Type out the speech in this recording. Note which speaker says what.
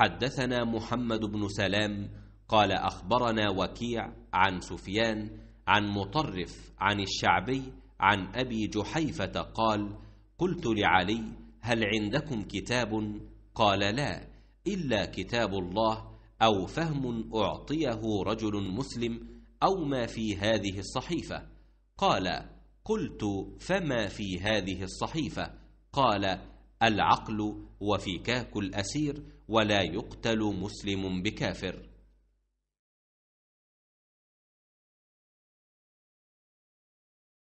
Speaker 1: حدثنا محمد
Speaker 2: بن سلام قال أخبرنا وكيع عن سفيان عن مطرف عن الشعبي عن أبي جحيفة قال قلت لعلي هل عندكم كتاب قال لا إلا كتاب الله أو فهم أعطيه رجل مسلم أو ما في هذه الصحيفة قال قلت فما في هذه الصحيفة قال العقل وفكاك الأسير ولا يقتل مسلم
Speaker 1: بكافر